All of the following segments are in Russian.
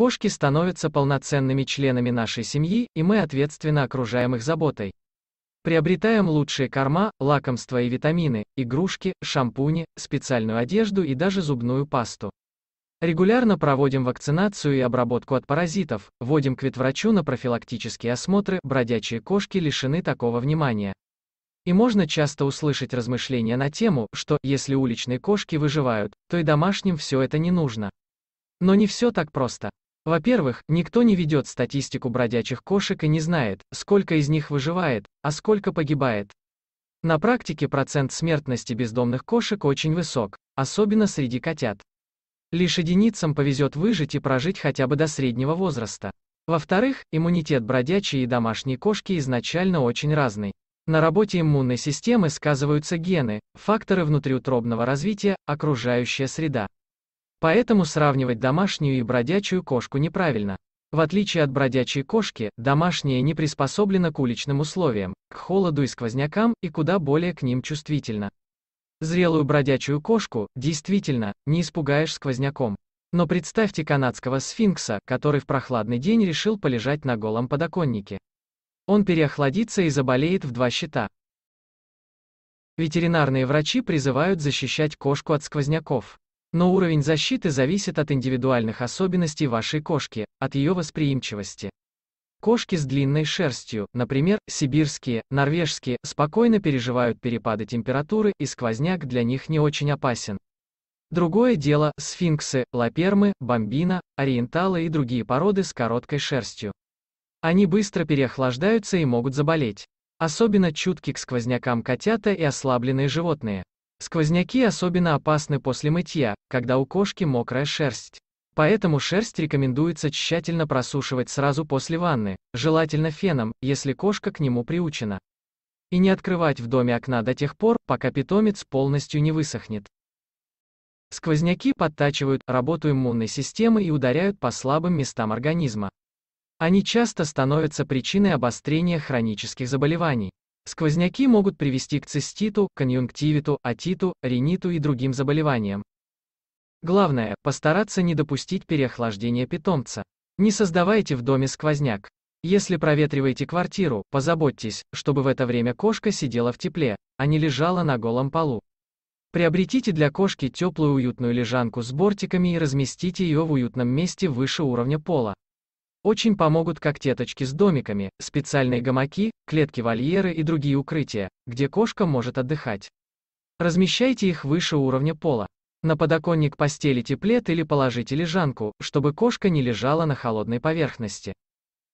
Кошки становятся полноценными членами нашей семьи, и мы ответственно окружаем их заботой. Приобретаем лучшие корма, лакомства и витамины, игрушки, шампуни, специальную одежду и даже зубную пасту. Регулярно проводим вакцинацию и обработку от паразитов, вводим к ветврачу на профилактические осмотры, бродячие кошки лишены такого внимания. И можно часто услышать размышления на тему, что, если уличные кошки выживают, то и домашним все это не нужно. Но не все так просто. Во-первых, никто не ведет статистику бродячих кошек и не знает, сколько из них выживает, а сколько погибает. На практике процент смертности бездомных кошек очень высок, особенно среди котят. Лишь единицам повезет выжить и прожить хотя бы до среднего возраста. Во-вторых, иммунитет бродячей и домашней кошки изначально очень разный. На работе иммунной системы сказываются гены, факторы внутриутробного развития, окружающая среда. Поэтому сравнивать домашнюю и бродячую кошку неправильно. В отличие от бродячей кошки, домашняя не приспособлена к уличным условиям, к холоду и сквознякам, и куда более к ним чувствительна. Зрелую бродячую кошку, действительно, не испугаешь сквозняком. Но представьте канадского сфинкса, который в прохладный день решил полежать на голом подоконнике. Он переохладится и заболеет в два счета. Ветеринарные врачи призывают защищать кошку от сквозняков. Но уровень защиты зависит от индивидуальных особенностей вашей кошки, от ее восприимчивости. Кошки с длинной шерстью, например, сибирские, норвежские, спокойно переживают перепады температуры, и сквозняк для них не очень опасен. Другое дело – сфинксы, лапермы, бомбина, ориенталы и другие породы с короткой шерстью. Они быстро переохлаждаются и могут заболеть. Особенно чутки к сквознякам котята и ослабленные животные. Сквозняки особенно опасны после мытья, когда у кошки мокрая шерсть. Поэтому шерсть рекомендуется тщательно просушивать сразу после ванны, желательно феном, если кошка к нему приучена. И не открывать в доме окна до тех пор, пока питомец полностью не высохнет. Сквозняки подтачивают работу иммунной системы и ударяют по слабым местам организма. Они часто становятся причиной обострения хронических заболеваний. Сквозняки могут привести к циститу, конъюнктивиту, атиту, риниту и другим заболеваниям. Главное, постараться не допустить переохлаждения питомца. Не создавайте в доме сквозняк. Если проветриваете квартиру, позаботьтесь, чтобы в это время кошка сидела в тепле, а не лежала на голом полу. Приобретите для кошки теплую уютную лежанку с бортиками и разместите ее в уютном месте выше уровня пола. Очень помогут кактеточки с домиками, специальные гамаки, клетки-вольеры и другие укрытия, где кошка может отдыхать. Размещайте их выше уровня пола. На подоконник постелите плед или положите лежанку, чтобы кошка не лежала на холодной поверхности.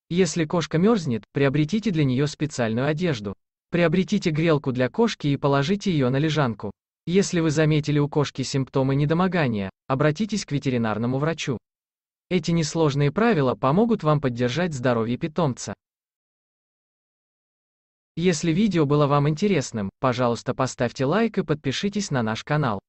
Если кошка мерзнет, приобретите для нее специальную одежду. Приобретите грелку для кошки и положите ее на лежанку. Если вы заметили у кошки симптомы недомогания, обратитесь к ветеринарному врачу. Эти несложные правила помогут вам поддержать здоровье питомца. Если видео было вам интересным, пожалуйста поставьте лайк и подпишитесь на наш канал.